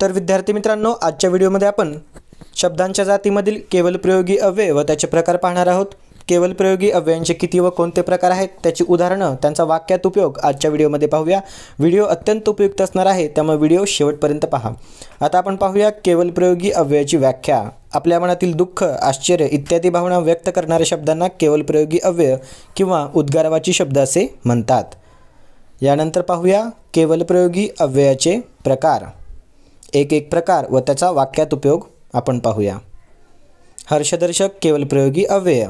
तर विद्यार्थी मित्रांनो आजच्या व्हिडिओमध्ये आपण शब्दांच्या जातीमधील केवलप्रयोगी अव्यय व त्याचे प्रकार पाहणार आहोत केवलप्रयोगी अव्ययांचे किती व कोणते प्रकार आहेत त्याची उदाहरणं त्यांचा वाक्यात उपयोग आजच्या व्हिडिओमध्ये पाहूया व्हिडिओ अत्यंत उपयुक्त असणार आहे त्यामुळे व्हिडिओ शेवटपर्यंत पहा आता आपण पाहूया केवलप्रयोगी अव्ययाची व्याख्या आपल्या मनातील दुःख आश्चर्य इत्यादी भावना व्यक्त करणाऱ्या शब्दांना प्रयोगी अव्यय किंवा उद्गारवाची शब्द असे म्हणतात यानंतर पाहूया केवलप्रयोगी अव्ययाचे प्रकार एक एक प्रकार व त्याचा वाक्यात उपयोग आपण पाहूया हर्षदर्शक केवलप्रयोगी अव्यय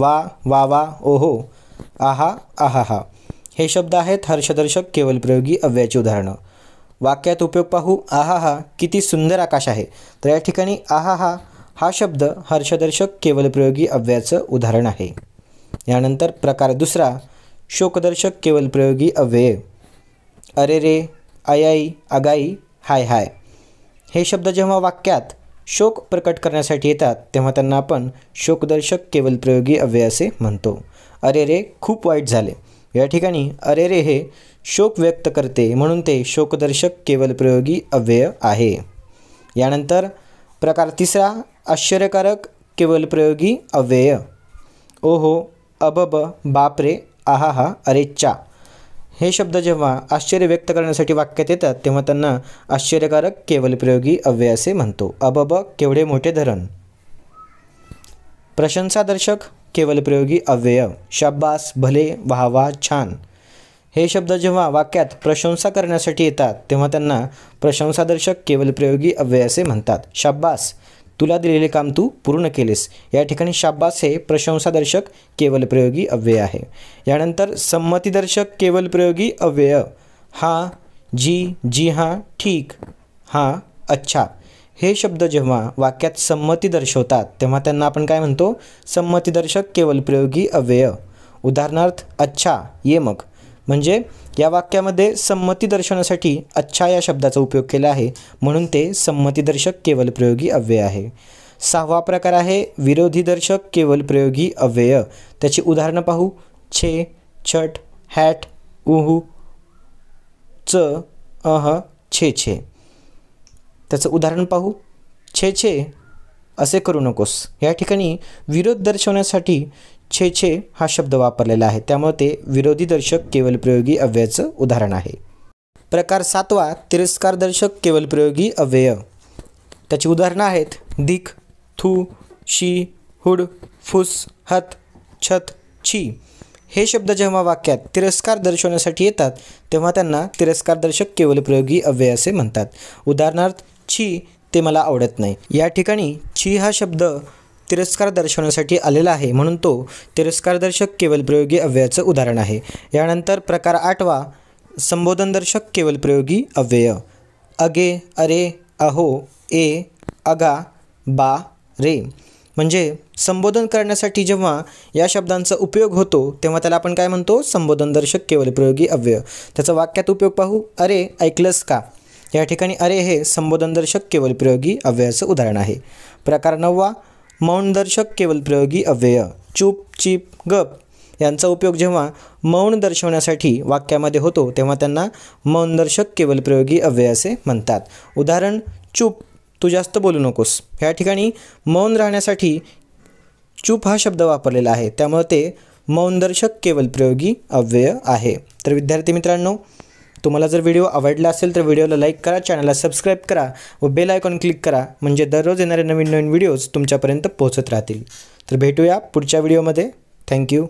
वा वा वा ओहो आहा हा हे शब्द आहेत हर्षदर्शक केवलप्रयोगी अव्ययाची उदाहरणं वाक्यात उपयोग पाहू हा किती सुंदर आकाश आहे तर या ठिकाणी आहा हा शब्द हर्षदर्शक केवलप्रयोगी अव्ययाचं उदाहरण आहे यानंतर प्रकार दुसरा शोकदर्शक केवलप्रयोगी अव्यय अरे रे अयाई अगाई हाय हाय हे शब्द जेव्हा वाक्यात शोक प्रकट करण्यासाठी येतात तेव्हा त्यांना आपण शोकदर्शक केवलप्रयोगी अव्यय असे म्हणतो अरे रे खूप वाईट झाले या ठिकाणी अरे रे हे शोक व्यक्त करते म्हणून ते शोकदर्शक प्रयोगी अव्यय आहे यानंतर प्रकार तिसरा आश्चर्यकारक केवलप्रयोगी अव्यय ओहो अबब बापरे आहा हा चा हे शब्द जेव्हा आश्चर्य व्यक्त करण्यासाठी वाक्यात येतात तेव्हा त्यांना आश्चर्यकारक केवल प्रयोगी अव्यय असे म्हणतो अबब केवढे मोठे धरण प्रशंसादर्शक केवल प्रयोगी अव्यय शाब्बास भले वाहवा छान हे शब्द जेव्हा वाक्यात प्रशंसा करण्यासाठी येतात तेव्हा त्यांना प्रशंसादर्शक प्रयोगी अव्यय असे म्हणतात शाब्बास तुला दिलेले काम तू पूर्ण केलेस या ठिकाणी शाब्बास हे प्रशंसादर्शक केवल प्रयोगी अव्यय आहे यानंतर संमतीदर्शक केवल प्रयोगी अव्यय हा जी जी हां ठीक हां अच्छा हे शब्द जेव्हा वाक्यात संमती दर्शवतात तेव्हा त्यांना आपण काय म्हणतो संमतीदर्शक केवल प्रयोगी अव्यय उदाहरणार्थ अच्छा ये मग म्हणजे या वाक्यामध्ये संमती दर्शनासाठी अच्छा या शब्दाचा उपयोग केला आहे म्हणून ते संमतीदर्शक केवल प्रयोगी अव्यय आहे सहावा प्रकार आहे विरोधी दर्शक केवल प्रयोगी अव्यय त्याची उदाहरणं पाहू छे छट हॅट उहू च अह छे छे त्याचं उदाहरण पाहू छे छे असे करू नकोस या ठिकाणी विरोध दर्शवण्यासाठी छे छे हा शब्द वापरलेला आहे त्यामुळे ते विरोधी दर्शक केवलप्रयोगी अव्ययाचं उदाहरण आहे प्रकार सातवा तिरस्कारदर्शक प्रयोगी अव्यय त्याची उदाहरणं आहेत दिख थू शी हुड फुस हत छत छी हे शब्द जेव्हा वाक्यात तिरस्कार दर्शवण्यासाठी येतात तेव्हा त्यांना तिरस्कारदर्शक केवलप्रयोगी अव्यय असे म्हणतात उदाहरणार्थ छी ते मला आवडत नाही या ठिकाणी ची हा शब्द तिरस्कार दर्शवण्यासाठी आलेला आहे म्हणून तो तिरस्कारदर्शक केवलप्रयोगी अव्ययाचं उदाहरण आहे यानंतर प्रकार आठवा संबोधनदर्शक प्रयोगी अव्यय अगे अरे अहो ए अगा बा रे म्हणजे संबोधन करण्यासाठी जेव्हा या शब्दांचा उपयोग होतो तेव्हा त्याला आपण काय म्हणतो संबोधनदर्शक केवलप्रयोगी अव्यय त्याचा वाक्यात उपयोग पाहू अरे ऐकलंस का या ठिकाणी अरे हे संबोधनदर्शक प्रयोगी अव्ययाचं उदाहरण आहे प्रकार नववा मौनदर्शक केवलप्रयोगी अव्यय चूप चीप गप यांचा उपयोग जेव्हा मौन दर्शवण्यासाठी वाक्यामध्ये होतो तेव्हा त्यांना मौनदर्शक केवल प्रयोगी अव्यय असे म्हणतात उदाहरण चूप तू जास्त बोलू नकोस या ठिकाणी मौन राहण्यासाठी चूप हा शब्द वापरलेला आहे त्यामुळे ते मौनदर्शक केवलप्रयोगी अव्यय आहे तर विद्यार्थी मित्रांनो तुम्हाला जर व्हिडिओ आवडला असेल तर व्हिडिओला लाईक करा चॅनलला सबस्क्राईब करा व बेल आयकॉन क्लिक करा म्हणजे दररोज येणारे नवीन नवीन व्हिडिओज तुमच्यापर्यंत पोहोचत राहतील तर भेटूया पुढच्या व्हिडिओमध्ये थँक्यू